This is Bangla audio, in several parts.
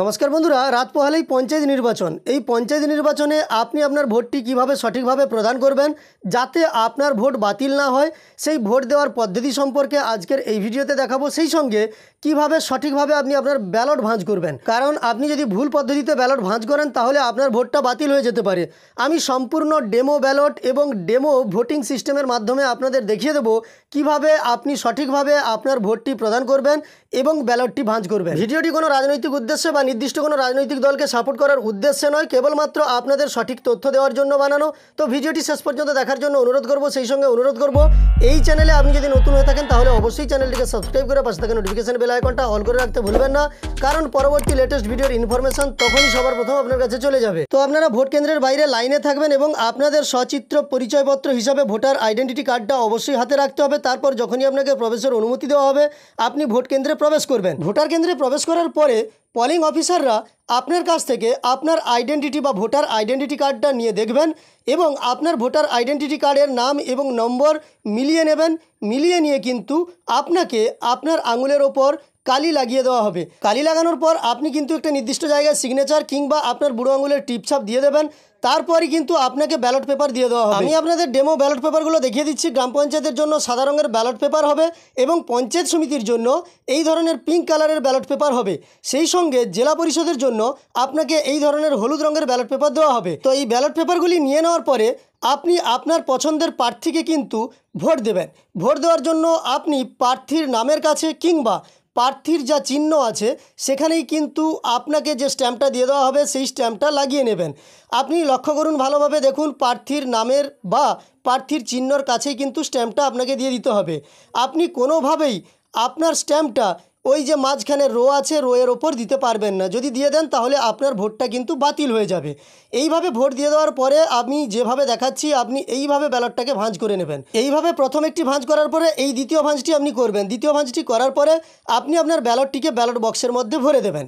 নমস্কার বন্ধুরা রাত পোহালেই পঞ্চায়েত নির্বাচন এই পঞ্চায়েত নির্বাচনে আপনি আপনার ভোটটি কিভাবে সঠিকভাবে প্রদান করবেন যাতে আপনার ভোট বাতিল না হয় সেই ভোট দেওয়ার পদ্ধতি সম্পর্কে আজকের এই ভিডিওতে দেখাবো সেই সঙ্গে কিভাবে সঠিকভাবে আপনি আপনার ব্যালট ভাঁজ করবেন কারণ আপনি যদি ভুল পদ্ধতিতে ব্যালট ভাঁজ করেন তাহলে আপনার ভোটটা বাতিল হয়ে যেতে পারে আমি সম্পূর্ণ ডেমো ব্যালট এবং ডেমো ভোটিং সিস্টেমের মাধ্যমে আপনাদের দেখিয়ে দেবো কিভাবে আপনি সঠিকভাবে আপনার ভোটটি প্রদান করবেন এবং ব্যালটটি ভাঁজ করবেন ভিডিওটি কোনো রাজনৈতিক উদ্দেশ্যে বা নির্দিষ্ট কোনো রাজনৈতিক দলকে সাপোর্ট করার উদ্দেশ্যে নয় কেবলমাত্র আপনাদের সঠিক তথ্য দেওয়ার জন্য বানানো তো ভিডিওটি শেষ পর্যন্ত দেখার জন্য অনুরোধ করব সেই সঙ্গে অনুরোধ করব এই চ্যানেলে আপনি যদি নতুন হয়ে থাকেন তাহলে অবশ্যই চ্যানেলটিকে সাবস্ক্রাইব করে পাশে থাকেন নোটিফিকেশন বেল আইকনটা অল করে রাখতে ভুলবেন না কারণ পরবর্তী লেটেস্ট ভিডিওর ইনফরমেশন তখনই সবার প্রথম আপনার কাছে চলে যাবে তো আপনারা ভোট কেন্দ্রের বাইরে লাইনে থাকবেন এবং আপনাদের সচিত্র পরিচয়পত্র হিসাবে ভোটার আইডেন্টিটি কার্ডটা অবশ্যই হাতে রাখতে হবে তারপর যখনই আপনাকে প্রবেশের অনুমতি দেওয়া হবে আপনি ভোট কেন্দ্রে প্রবেশ করবেন ভোটার কেন্দ্রে প্রবেশ করার পরে পলিং অফিসাররা আপনার কাছ থেকে আপনার আইডেন্টিটি বা ভোটার আইডেন্টিটি কার্ডটা নিয়ে দেখবেন এবং আপনার ভোটার আইডেন্টিটি কার্ডের নাম এবং নম্বর মিলিয়ে নেবেন মিলিয়ে নিয়ে কিন্তু আপনাকে আপনার আঙুলের ওপর কালি লাগিয়ে দেওয়া হবে কালি লাগানোর পর আপনি কিন্তু একটা নির্দিষ্ট জায়গায় সিগনেচার কিংবা আপনার বুড়ো আঙুলের টিপছাপ দিয়ে দেবেন তারপরই কিন্তু আপনাকে ব্যালট পেপার দিয়ে দেওয়া হবে আমি আপনাদের ডেমো ব্যালট পেপারগুলো দেখিয়ে দিচ্ছি গ্রাম পঞ্চায়েতের জন্য সাদা রঙের ব্যালট পেপার হবে এবং পঞ্চায়েত সমিতির জন্য এই ধরনের পিঙ্ক কালারের ব্যালট পেপার হবে সেই সঙ্গে জেলা পরিষদের জন্য আপনাকে এই ধরনের হলুদ রঙের ব্যালট পেপার দেওয়া হবে তো এই ব্যালট পেপারগুলি নিয়ে নেওয়ার জানানোর পরে আপনি আপনার পছন্দের প্রার্থীকে কিন্তু ভোট দেবেন ভোট দেওয়ার জন্য আপনি প্রার্থীর নামের কাছে কিংবা প্রার্থীর যা চিহ্ন আছে সেখানেই কিন্তু আপনাকে যে স্ট্যাম্পটা দিয়ে দেওয়া হবে সেই স্ট্যাম্পটা লাগিয়ে নেবেন আপনি লক্ষ্য করুন ভালোভাবে দেখুন প্রার্থীর নামের বা প্রার্থীর চিহ্নর কাছেই কিন্তু স্ট্যাম্পটা আপনাকে দিয়ে দিতে হবে আপনি কোনোভাবেই আপনার স্ট্যাম্পটা ওই যে মাঝখানে রো আছে রোয়ের ওপর দিতে পারবেন না যদি দিয়ে দেন তাহলে আপনার ভোটটা কিন্তু বাতিল হয়ে যাবে এইভাবে ভোট দিয়ে দেওয়ার পরে আমি যেভাবে দেখাচ্ছি আপনি এইভাবে ব্যালটটাকে ভাঁজ করে নেবেন এইভাবে প্রথম একটি ভাঁজ করার পরে এই দ্বিতীয় ভাঁজটি আপনি করবেন দ্বিতীয় ভাঁজটি করার পরে আপনি আপনার ব্যালটটিকে ব্যালট বক্সের মধ্যে ভরে দেবেন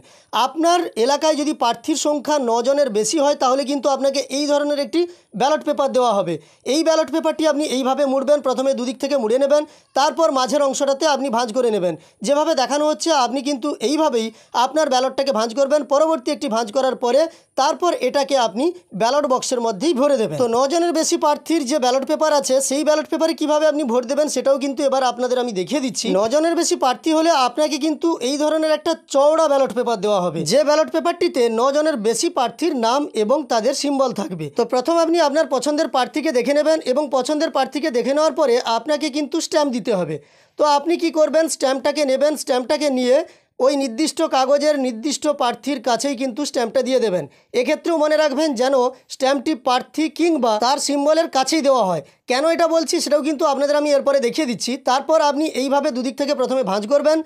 আপনার এলাকায় যদি প্রার্থীর সংখ্যা নজনের বেশি হয় তাহলে কিন্তু আপনাকে এই ধরনের একটি ব্যালট পেপার দেওয়া হবে এই ব্যালট পেপারটি আপনি এইভাবে মুড়বেন প্রথমে দুদিক থেকে মুড়ে নেবেন তারপর মাঝের অংশটাতে আপনি ভাঁজ করে নেবেন যেভাবে দেখানো হচ্ছে আপনি কিন্তু এইভাবেই আপনার ব্যালটটাকে ভাঁজ করবেন পরবর্তী একটি ভাঁজ করার পরে তারপর এটাকে আপনি ব্যালট বক্সের মধ্যেই ভরে দেবেন তো নজনের বেশি প্রার্থীর যে ব্যালট পেপার আছে সেই ব্যালট পেপারে কিভাবে আপনি ভোট দেবেন সেটাও কিন্তু এবার আপনাদের আমি দেখিয়ে দিচ্ছি নজনের বেশি প্রার্থী হলে আপনাকে কিন্তু এই ধরনের একটা চওড়া ব্যালট পেপার দেওয়া হবে যে ব্যালট পেপারটিতে নজনের বেশি প্রার্থীর নাম এবং তাদের সিম্বল থাকবে তো প্রথম আপনি আপনার পছন্দের প্রার্থীকে দেখে নেবেন এবং পছন্দের প্রার্থীকে দেখে নেওয়ার পরে আপনাকে কিন্তু স্ট্যাম্প দিতে হবে তো আপনি কি করবেন স্ট্যাম্পটাকে নেবেন স্ট্যাম্প স্ট্যাম্পটাকে নিয়ে ওই নির্দিষ্ট কাগজের নির্দিষ্ট প্রার্থীর কাছেই কিন্তু স্ট্যাম্পটা দিয়ে দেবেন এক্ষেত্রেও মনে রাখবেন যেন স্ট্যাম্পটি প্রার্থী কিংবা তার সিম্বলের কাছেই দেওয়া হয় কেন এটা বলছি সেটাও কিন্তু আপনাদের আমি এরপরে দেখিয়ে দিচ্ছি তারপর আপনি এইভাবে দুদিক থেকে প্রথমে ভাঁজ করবেন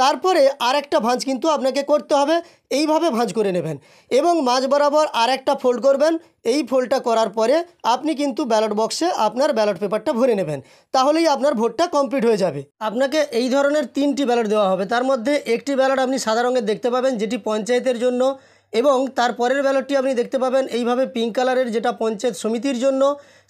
তারপরে আর একটা ভাঁজ কিন্তু আপনাকে করতে হবে এইভাবে ভাঁজ করে নেবেন এবং মাঝ বরাবর আর একটা ফোল্ড করবেন এই ফোল্ডটা করার পরে আপনি কিন্তু ব্যালট বক্সে আপনার ব্যালট পেপারটা ভরে নেবেন তাহলেই আপনার ভোটটা কমপ্লিট হয়ে যাবে আপনাকে এই ধরনের তিনটি ব্যালট দেওয়া হবে তার মধ্যে একটি ব্যালট আপনি সাদা রঙের দেখতে পাবেন যেটি পঞ্চায়েতের জন্য এবং তার পরের ব্যালটটি আপনি দেখতে পাবেন এইভাবে পিঙ্ক কালারের যেটা পঞ্চায়েত সমিতির জন্য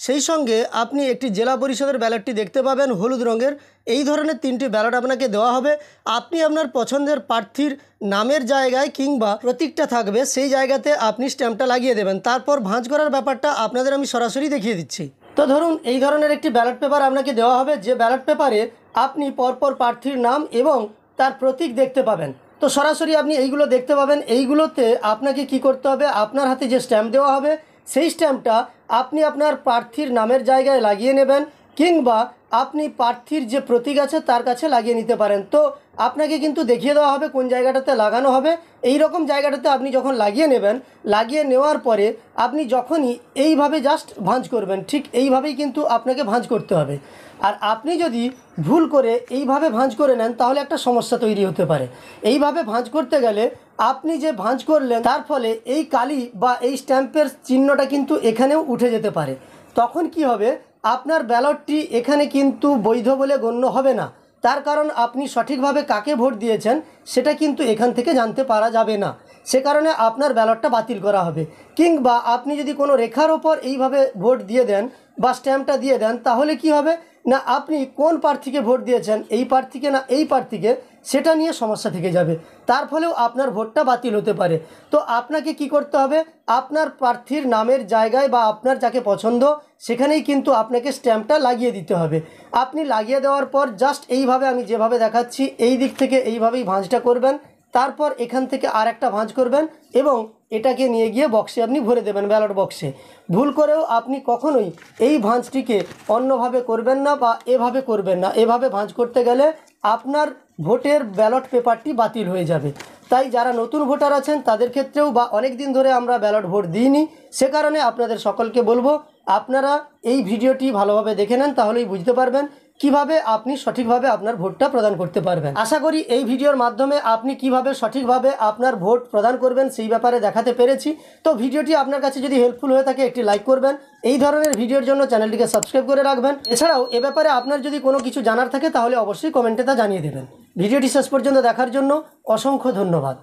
সেই সঙ্গে আপনি একটি জেলা পরিষদের ব্যালটটি দেখতে পাবেন হলুদ রঙের এই ধরনের তিনটি ব্যালট আপনাকে দেওয়া হবে আপনি আপনার পছন্দের প্রার্থীর নামের জায়গায় কিংবা প্রতীকটা থাকবে সেই জায়গাতে আপনি স্ট্যাম্পটা লাগিয়ে দেবেন তারপর ভাঁজ করার ব্যাপারটা আপনাদের আমি সরাসরি দেখিয়ে দিচ্ছি তো ধরুন এই ধরনের একটি ব্যালট পেপার আপনাকে দেওয়া হবে যে ব্যালট পেপারে আপনি পরপর প্রার্থীর নাম এবং তার প্রতীক দেখতে পাবেন তো সরাসরি আপনি এইগুলো দেখতে পাবেন এইগুলোতে আপনাকে কি করতে হবে আপনার হাতে যে স্ট্যাম্প দেওয়া হবে সেই স্ট্যাম্পটা আপনি আপনার প্রার্থীর নামের জায়গায় লাগিয়ে নেবেন কিংবা আপনি প্রার্থীর যে প্রতীক আছে তার কাছে লাগিয়ে নিতে পারেন তো আপনাকে কিন্তু দেখিয়ে দেওয়া হবে কোন জায়গাটাতে লাগানো হবে এই রকম জায়গাটাতে আপনি যখন লাগিয়ে নেবেন লাগিয়ে নেওয়ার পরে আপনি যখনই এইভাবে জাস্ট ভাঁজ করবেন ঠিক এইভাবেই কিন্তু আপনাকে ভাঁজ করতে হবে আর আপনি যদি ভুল করে এইভাবে ভাঁজ করে নেন তাহলে একটা সমস্যা তৈরি হতে পারে এইভাবে ভাঁজ করতে গেলে আপনি যে ভাঁজ করলেন তার ফলে এই কালি বা এই স্ট্যাম্পের চিহ্নটা কিন্তু এখানেও উঠে যেতে পারে তখন কি হবে আপনার ব্যালটটি এখানে কিন্তু বৈধ বলে গণ্য হবে না তার কারণ আপনি সঠিকভাবে কাকে ভোট দিয়েছেন সেটা কিন্তু এখান থেকে জানতে পারা যাবে না সে কারণে আপনার ব্যালটটা বাতিল করা হবে কিংবা আপনি যদি কোনো রেখার ওপর এইভাবে ভোট দিয়ে দেন বা স্ট্যাম্পটা দিয়ে দেন তাহলে কি হবে না আপনি কোন প্রার্থীকে ভোট দিয়েছেন এই প্রার্থীকে না এই প্রার্থীকে সেটা নিয়ে সমস্যা থেকে যাবে তার ফলেও আপনার ভোটটা বাতিল হতে পারে তো আপনাকে কি করতে হবে আপনার প্রার্থীর নামের জায়গায় বা আপনার যাকে পছন্দ সেখানেই কিন্তু আপনাকে স্ট্যাম্পটা লাগিয়ে দিতে হবে আপনি লাগিয়ে দেওয়ার পর জাস্ট এইভাবে আমি যেভাবে দেখাচ্ছি এই দিক থেকে এইভাবেই ভাঁজটা করবেন তারপর এখান থেকে আর একটা ভাঁজ করবেন এবং এটাকে নিয়ে গিয়ে বক্সে আপনি ভরে দেবেন ব্যালট বক্সে ভুল করেও আপনি কখনোই এই ভাঁজটিকে অন্যভাবে করবেন না বা এভাবে করবেন না এভাবে ভাঁজ করতে গেলে আপনার ভোটের ব্যালট পেপারটি বাতিল হয়ে যাবে তাই যারা নতুন ভোটার আছেন তাদের ক্ষেত্রেও বা অনেক দিন ধরে আমরা ব্যালট ভোট দিইনি সে কারণে আপনাদের সকলকে বলবো আপনারা এই ভিডিওটি ভালোভাবে দেখে নেন তাহলেই বুঝতে পারবেন কিভাবে আপনি সঠিকভাবে আপনার ভোটটা প্রদান করতে পারবেন আশা করি এই ভিডিওর মাধ্যমে আপনি কিভাবে সঠিকভাবে আপনার ভোট প্রদান করবেন সেই ব্যাপারে দেখাতে পেরেছি তো ভিডিওটি আপনার কাছে যদি হেল্পফুল হয়ে থাকে একটি লাইক করবেন এই ধরনের ভিডিওর জন্য চ্যানেলটিকে সাবস্ক্রাইব করে রাখবেন এছাড়াও এ ব্যাপারে আপনার যদি কোনো কিছু জানার থাকে তাহলে অবশ্যই কমেন্টে তা জানিয়ে দেবেন ভিডিওটি শেষ পর্যন্ত দেখার জন্য অসংখ্য ধন্যবাদ